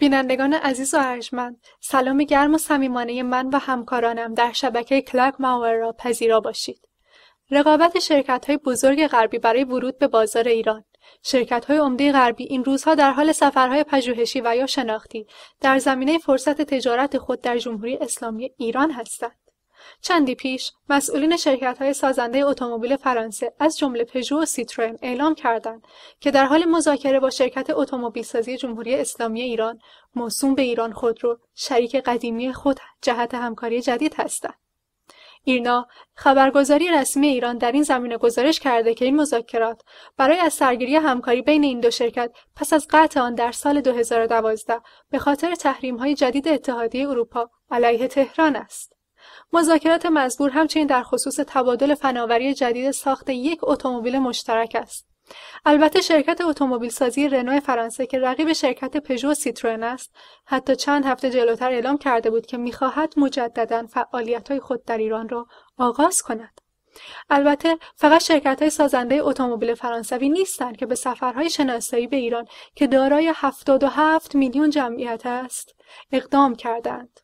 بینندگان عزیز و ارجمند سلام گرم و صمیمانه من و همکارانم در شبکه کلاک ماور را پذیرا باشید رقابت شرکت های بزرگ غربی برای ورود به بازار ایران شرکت های عمده غربی این روزها در حال سفرهای پژوهشی و یا شناختی در زمینه فرصت تجارت خود در جمهوری اسلامی ایران هستند چندی پیش مسئولین های سازنده اتومبیل فرانسه از جمله پژو و سیتروئن اعلام کردند که در حال مذاکره با شرکت سازی جمهوری اسلامی ایران موسوم به ایران خودرو شریک قدیمی خود جهت همکاری جدید هستند. ایرنا خبرگزاری رسمی ایران در این زمینه گزارش کرده که این مذاکرات برای از سرگیری همکاری بین این دو شرکت پس از قطع آن در سال 2012 به خاطر تحریم‌های جدید اتحادیه اروپا علیه تهران است. مذاکرات مزبور همچنین در خصوص تبادل فناوری جدید ساخت یک اتومبیل مشترک است. البته شرکت اتومبیل سازی رنو فرانسه که رقیب شرکت پژو سیتروئن است حتی چند هفته جلوتر اعلام کرده بود که میخواهد مجددا فعالیت‌های خود در ایران را آغاز کند البته فقط شرکت های سازنده اتومبیل فرانسوی نیستند که به سفرهای شناسایی به ایران که دارای 77 میلیون جمعیت است اقدام کردند.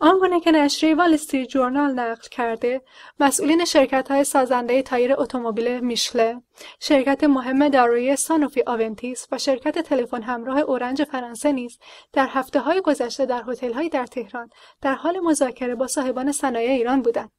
آنگونه که نشریه وال جورنال نقل کرده مسئولین شرکت های سازنده تایر اتومبیل میشله شرکت مهم دارایی سانوفی آونتیس و شرکت تلفن همراه اورنج فرانسه نیز در هفته های گذشته در هتل در تهران در حال مذاکره با صاحبان صنایع ایران بودند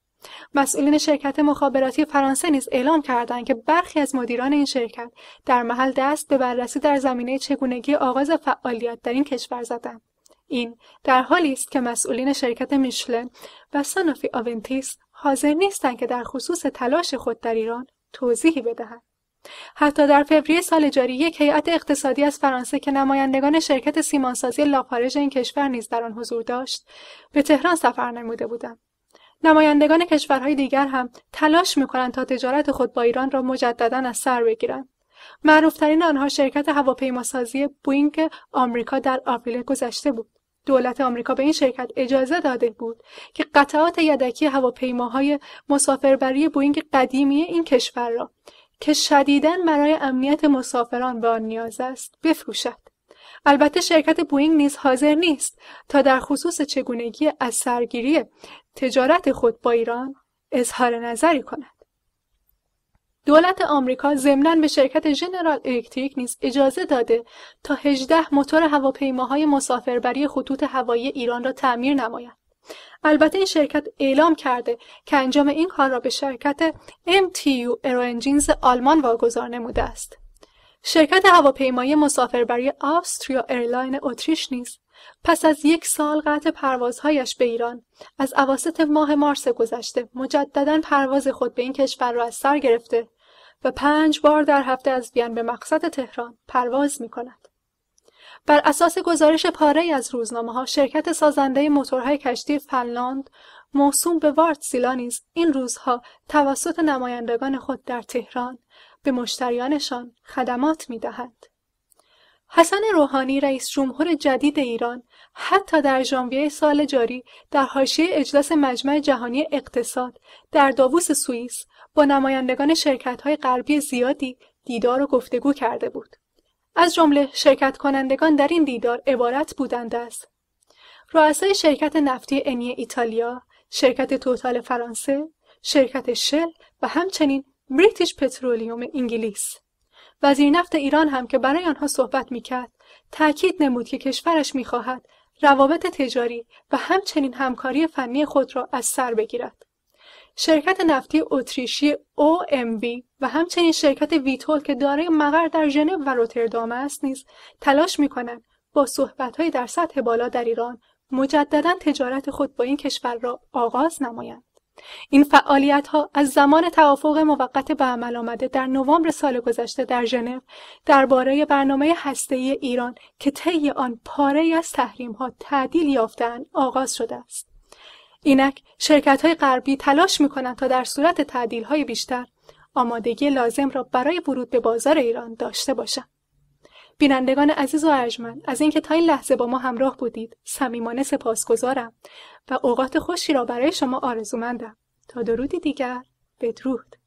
مسئولین شرکت مخابراتی فرانسه نیز اعلام کردند که برخی از مدیران این شرکت در محل دست به بررسی در زمینه چگونگی آغاز فعالیت در این کشور زدند این در حالی است که مسئولین شرکت میشلن و سانوفی آونتیس حاضر نیستند که در خصوص تلاش خود در ایران توضیحی بدهند حتی در فوریه سال جاری یک هیئت اقتصادی از فرانسه که نمایندگان شرکت سیمانسازی لاپارژ این کشور نیز در آن حضور داشت به تهران سفر نموده بودند نمایندگان کشورهای دیگر هم تلاش میکنند تا تجارت خود با ایران را مجددا از سر بگیرند معروفترین آنها شرکت هواپیماسازی بوینگ آمریکا در آوریل گذشته بود دولت آمریکا به این شرکت اجازه داده بود که قطعات یدکی هواپیماهای مسافربری بوینگ قدیمی این کشور را که شدیداً برای امنیت مسافران به آن نیاز است بفروشد البته شرکت بوینگ نیز حاضر نیست تا در خصوص چگونگی از سرگیری تجارت خود با ایران اظهار نظری کند دولت آمریکا ضمنا به شرکت جنرال الکتریک نیز اجازه داده تا 18 موتور هواپیماهای مسافربری خطوط هوایی ایران را تعمیر نماید. البته این شرکت اعلام کرده که انجام این کار را به شرکت MTU ایرو آلمان واگذار نموده است. شرکت هواپیمایی مسافربری آستریا ایرلاین اتریش نیز پس از یک سال قطع پروازهایش به ایران از اواسط ماه مارس گذشته مجددا پرواز خود به این کشور را از سر گرفته و پنج بار در هفته از بیان به مقصد تهران پرواز می کند. بر اساس گزارش پاره از روزنامه ها شرکت سازنده موتورهای کشتی فنلاند موسوم به وارد سیلانیز، این روزها توسط نمایندگان خود در تهران به مشتریانشان خدمات می دهند. حسن روحانی رئیس جمهور جدید ایران حتی در ژانویه سال جاری در حاشیه اجلاس مجمع جهانی اقتصاد در داووس سوئیس با نمایندگان های غربی زیادی دیدار و گفتگو کرده بود. از جمله شرکت کنندگان در این دیدار عبارت بودند از رؤسای شرکت نفتی انی ایتالیا، شرکت توتال فرانسه، شرکت شل و همچنین بریتیش پترولیوم انگلیس. وزیر نفت ایران هم که برای آنها صحبت میکرد تاکید نمود که کشورش میخواهد روابط تجاری و همچنین همکاری فنی خود را از سر بگیرد. شرکت نفتی اتریشی OMV و همچنین شرکت ویتول که دارای مقر در ژنو و روتردام است نیز تلاش میکنند با صحبتهایی در سطح بالا در ایران مجددا تجارت خود با این کشور را آغاز نمایند. این فعالیت ها از زمان توافق موقت به عمل آمده در نوامبر سال گذشته در ژنو درباره برنامه هسته‌ای ایران که طی آن پاره از تحریم ها تعدیل یافتن آغاز شده است. اینک شرکت های غربی تلاش می کنند تا در صورت تعدیل های بیشتر آمادگی لازم را برای ورود به بازار ایران داشته باشند. بینندگان عزیز و ارجمند از اینکه تا این لحظه با ما همراه بودید صمیمانه سپاسگزارم و اوقات خوشی را برای شما آرزومندم تا درودی دیگر بدرود